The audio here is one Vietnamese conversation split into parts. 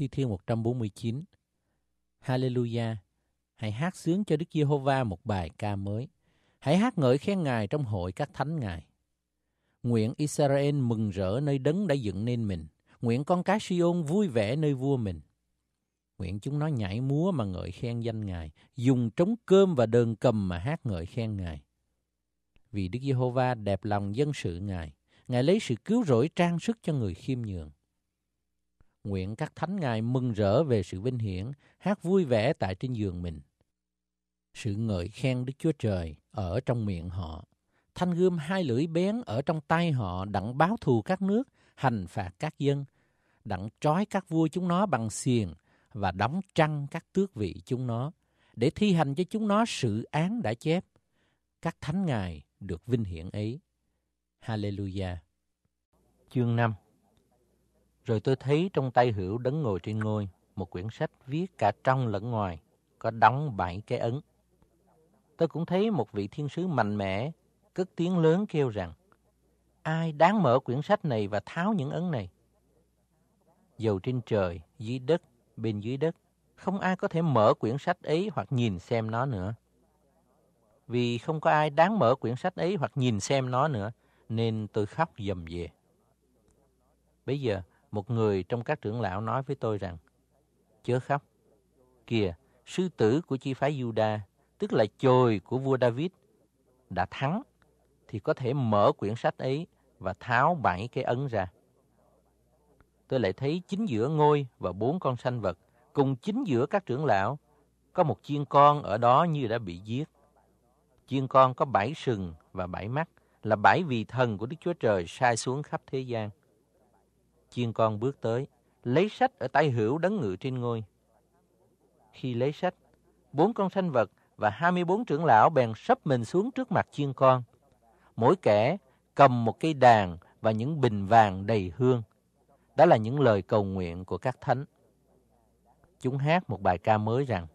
Thi Thiên 149 Hallelujah! Hãy hát sướng cho Đức Giê-hô-va một bài ca mới. Hãy hát ngợi khen Ngài trong hội các thánh Ngài. Nguyện Israel mừng rỡ nơi đấng đã dựng nên mình. Nguyện con cái Siôn vui vẻ nơi vua mình. Nguyện chúng nó nhảy múa mà ngợi khen danh Ngài, dùng trống cơm và đơn cầm mà hát ngợi khen Ngài. Vì Đức Giê-hô-va đẹp lòng dân sự Ngài, Ngài lấy sự cứu rỗi trang sức cho người khiêm nhường. Nguyện các thánh ngài mừng rỡ về sự vinh hiển, hát vui vẻ tại trên giường mình. Sự ngợi khen Đức Chúa Trời ở trong miệng họ. Thanh gươm hai lưỡi bén ở trong tay họ đặng báo thù các nước, hành phạt các dân, đặng trói các vua chúng nó bằng xiềng và đóng trăng các tước vị chúng nó, để thi hành cho chúng nó sự án đã chép. Các thánh ngài được vinh hiển ấy. Hallelujah. Chương 5 rồi tôi thấy trong tay Hữu đấng ngồi trên ngôi, một quyển sách viết cả trong lẫn ngoài, có đóng bảy cái ấn. Tôi cũng thấy một vị thiên sứ mạnh mẽ, cất tiếng lớn kêu rằng, ai đáng mở quyển sách này và tháo những ấn này? Dầu trên trời, dưới đất, bên dưới đất, không ai có thể mở quyển sách ấy hoặc nhìn xem nó nữa. Vì không có ai đáng mở quyển sách ấy hoặc nhìn xem nó nữa, nên tôi khóc dầm về. Bây giờ, một người trong các trưởng lão nói với tôi rằng, chớ khóc, kìa, sư tử của chi phái Juda, tức là chồi của vua David, đã thắng, thì có thể mở quyển sách ấy và tháo bảy cái ấn ra. Tôi lại thấy chính giữa ngôi và bốn con sanh vật, cùng chính giữa các trưởng lão, có một chiên con ở đó như đã bị giết. Chiên con có bảy sừng và bảy mắt, là bảy vị thần của Đức Chúa Trời sai xuống khắp thế gian. Chiên con bước tới, lấy sách ở tay hữu đấng ngự trên ngôi. Khi lấy sách, bốn con sanh vật và hai mươi bốn trưởng lão bèn sắp mình xuống trước mặt chiên con. Mỗi kẻ cầm một cây đàn và những bình vàng đầy hương. Đó là những lời cầu nguyện của các thánh. Chúng hát một bài ca mới rằng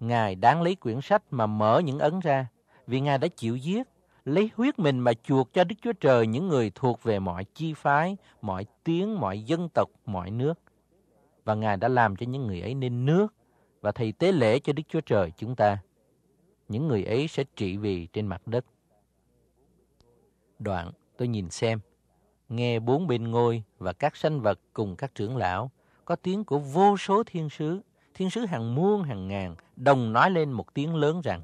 Ngài đáng lấy quyển sách mà mở những ấn ra vì Ngài đã chịu giết lấy huyết mình mà chuộc cho Đức Chúa Trời những người thuộc về mọi chi phái, mọi tiếng, mọi dân tộc, mọi nước. Và Ngài đã làm cho những người ấy nên nước và thầy tế lễ cho Đức Chúa Trời chúng ta. Những người ấy sẽ trị vì trên mặt đất. Đoạn tôi nhìn xem, nghe bốn bên ngôi và các sanh vật cùng các trưởng lão có tiếng của vô số thiên sứ, thiên sứ hàng muôn hàng ngàn đồng nói lên một tiếng lớn rằng: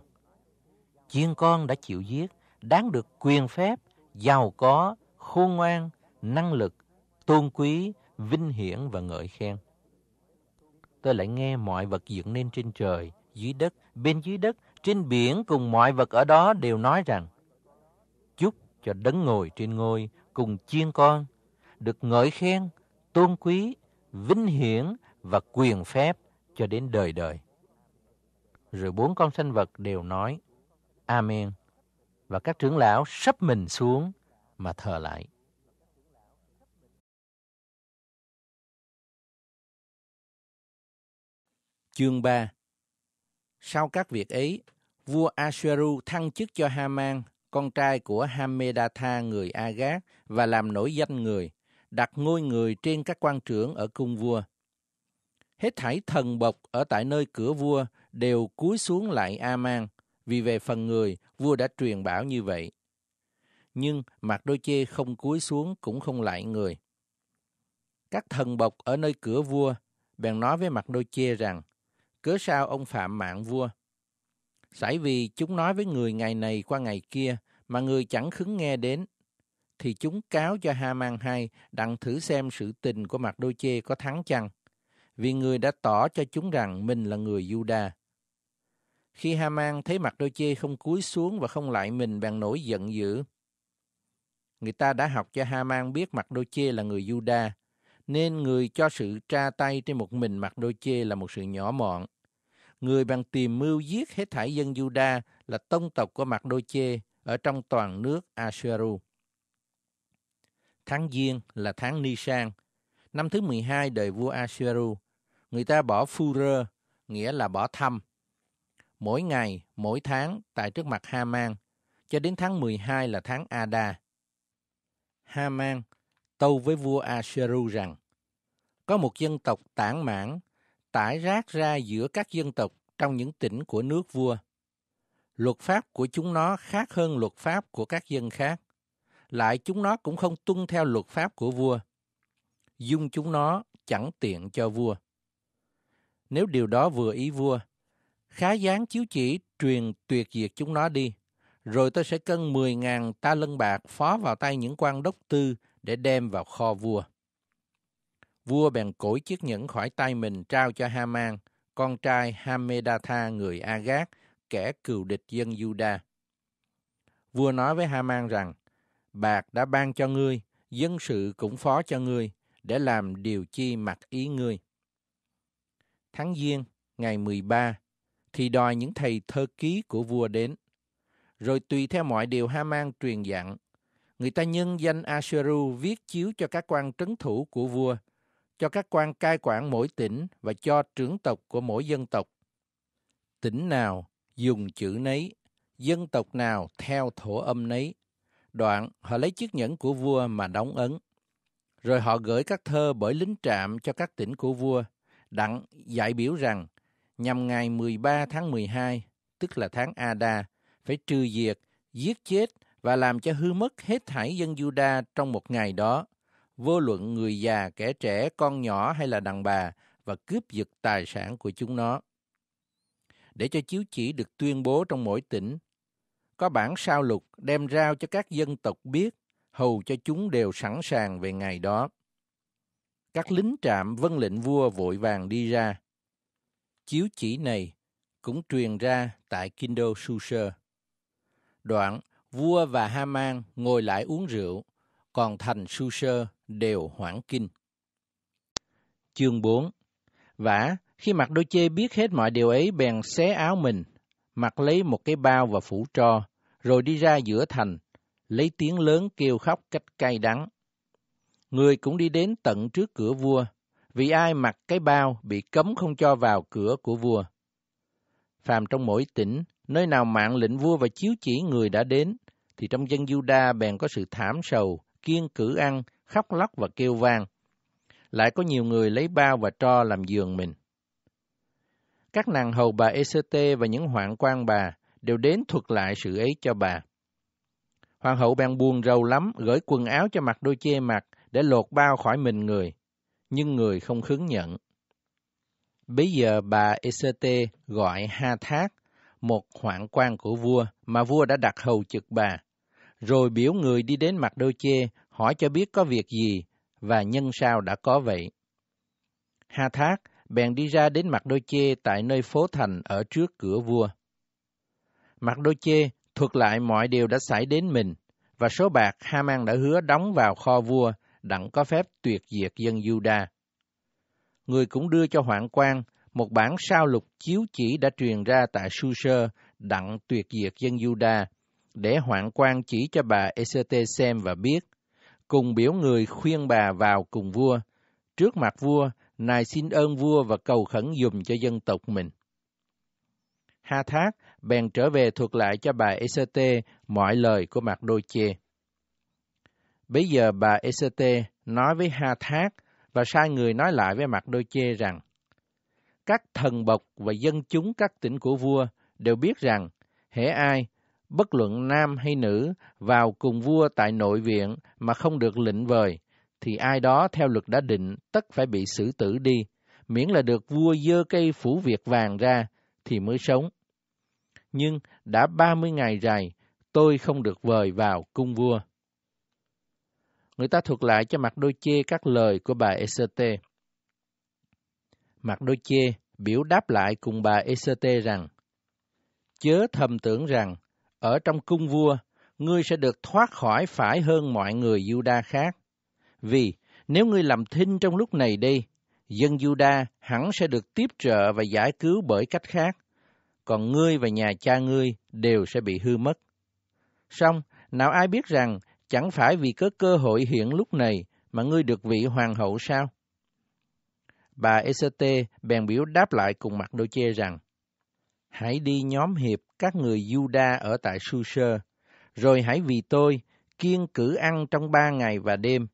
Chiên con đã chịu giết đáng được quyền phép, giàu có, khôn ngoan, năng lực, tôn quý, vinh hiển và ngợi khen. Tôi lại nghe mọi vật dựng nên trên trời, dưới đất, bên dưới đất, trên biển cùng mọi vật ở đó đều nói rằng Chúc cho đấng ngồi trên ngôi cùng chiên con, được ngợi khen, tôn quý, vinh hiển và quyền phép cho đến đời đời. Rồi bốn con sinh vật đều nói Amen và các trưởng lão sắp mình xuống mà thờ lại. Chương 3 Sau các việc ấy, vua Asheru thăng chức cho Haman, con trai của Hamedatha người Agat và làm nổi danh người, đặt ngôi người trên các quan trưởng ở cung vua. Hết thảy thần bộc ở tại nơi cửa vua đều cúi xuống lại Aman vì về phần người, vua đã truyền bảo như vậy. Nhưng mặt đôi chê không cúi xuống cũng không lại người. Các thần bộc ở nơi cửa vua bèn nói với mặt đôi chê rằng, cớ sao ông phạm mạng vua? Xảy vì chúng nói với người ngày này qua ngày kia mà người chẳng khứng nghe đến, thì chúng cáo cho ha mang hai đặng thử xem sự tình của mặt đôi chê có thắng chăng, vì người đã tỏ cho chúng rằng mình là người Juda. Khi Haman thấy mặt đôi chê không cúi xuống và không lại mình bèn nổi giận dữ. Người ta đã học cho Haman biết mặt đôi chê là người Juda, nên người cho sự tra tay trên một mình mặt đôi chê là một sự nhỏ mọn. Người bằng tìm mưu giết hết thảy dân Juda là tông tộc của mặt đôi chê ở trong toàn nước Asheru. Tháng Giêng là tháng Nisan, năm thứ 12 đời vua Asheru. Người ta bỏ Phu-rơ nghĩa là bỏ thăm, mỗi ngày, mỗi tháng tại trước mặt Haman, cho đến tháng 12 là tháng Ada. Haman tâu với vua Asheru rằng, có một dân tộc tản mãn, tải rác ra giữa các dân tộc trong những tỉnh của nước vua. Luật pháp của chúng nó khác hơn luật pháp của các dân khác. Lại chúng nó cũng không tuân theo luật pháp của vua. Dung chúng nó chẳng tiện cho vua. Nếu điều đó vừa ý vua, khá dáng chiếu chỉ truyền tuyệt diệt chúng nó đi. Rồi tôi sẽ cân 10.000 ta lân bạc phó vào tay những quan đốc tư để đem vào kho vua. Vua bèn cổi chiếc nhẫn khỏi tay mình trao cho Haman, con trai Hamedatha người Agat, kẻ cừu địch dân Juda. Vua nói với Haman rằng, bạc đã ban cho ngươi, dân sự cũng phó cho ngươi, để làm điều chi mặc ý ngươi. Tháng Giêng, ngày 13, thì đòi những thầy thơ ký của vua đến. Rồi tùy theo mọi điều Haman truyền dặn, người ta nhân danh Asheru viết chiếu cho các quan trấn thủ của vua, cho các quan cai quản mỗi tỉnh và cho trưởng tộc của mỗi dân tộc. Tỉnh nào dùng chữ nấy, dân tộc nào theo thổ âm nấy. Đoạn họ lấy chiếc nhẫn của vua mà đóng ấn. Rồi họ gửi các thơ bởi lính trạm cho các tỉnh của vua, đặng giải biểu rằng nhằm ngày 13 tháng 12, tức là tháng Ada, phải trừ diệt, giết chết và làm cho hư mất hết thảy dân Juda trong một ngày đó, vô luận người già, kẻ trẻ, con nhỏ hay là đàn bà, và cướp giật tài sản của chúng nó. Để cho chiếu chỉ được tuyên bố trong mỗi tỉnh, có bản sao lục đem rao cho các dân tộc biết, hầu cho chúng đều sẵn sàng về ngày đó. Các lính trạm vân lệnh vua vội vàng đi ra, Chiếu chỉ này cũng truyền ra tại Kindo Susher. Đoạn, vua và Haman ngồi lại uống rượu, còn thành Susher đều hoảng kinh. Chương 4 Vả, khi mặt đôi chê biết hết mọi điều ấy bèn xé áo mình, mặc lấy một cái bao và phủ tro, rồi đi ra giữa thành, lấy tiếng lớn kêu khóc cách cay đắng. Người cũng đi đến tận trước cửa vua, vì ai mặc cái bao bị cấm không cho vào cửa của vua. Phàm trong mỗi tỉnh, nơi nào mạng lệnh vua và chiếu chỉ người đã đến, thì trong dân Juda bèn có sự thảm sầu, kiên cử ăn, khóc lóc và kêu vang. Lại có nhiều người lấy bao và tro làm giường mình. Các nàng hầu bà Ecete và những hoạn quan bà đều đến thuật lại sự ấy cho bà. Hoàng hậu bèn buồn rầu lắm, gửi quần áo cho mặt đôi chê mặt để lột bao khỏi mình người nhưng người không khứng nhận. Bây giờ bà Esete gọi Ha Thác, một hoạn quan của vua mà vua đã đặt hầu trực bà, rồi biểu người đi đến mặt đôi chê hỏi cho biết có việc gì và nhân sao đã có vậy. Ha Thác bèn đi ra đến mặt đôi chê tại nơi phố thành ở trước cửa vua. Mặt đôi chê thuật lại mọi điều đã xảy đến mình và số bạc Haman đã hứa đóng vào kho vua đặng có phép tuyệt diệt dân Juda. Người cũng đưa cho Hoàng quan một bản sao lục chiếu chỉ đã truyền ra tại Suser đặng tuyệt diệt dân Juda, để Hoàng quan chỉ cho bà Esete xem và biết, cùng biểu người khuyên bà vào cùng vua, trước mặt vua, nài xin ơn vua và cầu khẩn dùm cho dân tộc mình. Ha Thác bèn trở về thuật lại cho bà Esete mọi lời của Mạc Đôi Chê. Bây giờ bà Ect nói với Ha Thác và sai người nói lại với mặt đôi chê rằng, các thần bộc và dân chúng các tỉnh của vua đều biết rằng, hễ ai, bất luận nam hay nữ, vào cùng vua tại nội viện mà không được lệnh vời, thì ai đó theo luật đã định tất phải bị xử tử đi, miễn là được vua dơ cây phủ việc vàng ra thì mới sống. Nhưng đã ba mươi ngày dài, tôi không được vời vào cung vua. Người ta thuật lại cho mặt Đôi Chê các lời của bà ECT. Mặt Đôi Chê biểu đáp lại cùng bà ECT rằng, Chớ thầm tưởng rằng, ở trong cung vua, ngươi sẽ được thoát khỏi phải hơn mọi người Juda khác. Vì nếu ngươi làm thinh trong lúc này đi, dân Juda hẳn sẽ được tiếp trợ và giải cứu bởi cách khác, còn ngươi và nhà cha ngươi đều sẽ bị hư mất. Song, nào ai biết rằng chẳng phải vì có cơ hội hiện lúc này mà ngươi được vị hoàng hậu sao? Bà Esther bèn biểu đáp lại cùng mặt đôi chê rằng, Hãy đi nhóm hiệp các người Juda ở tại Susa, rồi hãy vì tôi kiên cử ăn trong ba ngày và đêm,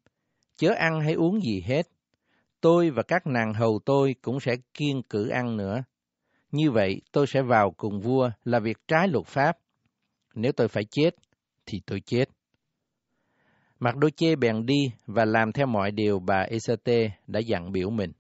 chớ ăn hay uống gì hết. Tôi và các nàng hầu tôi cũng sẽ kiên cử ăn nữa. Như vậy tôi sẽ vào cùng vua là việc trái luật pháp. Nếu tôi phải chết, thì tôi chết. Mặc đôi chê bèn đi và làm theo mọi điều bà Esate đã dặn biểu mình.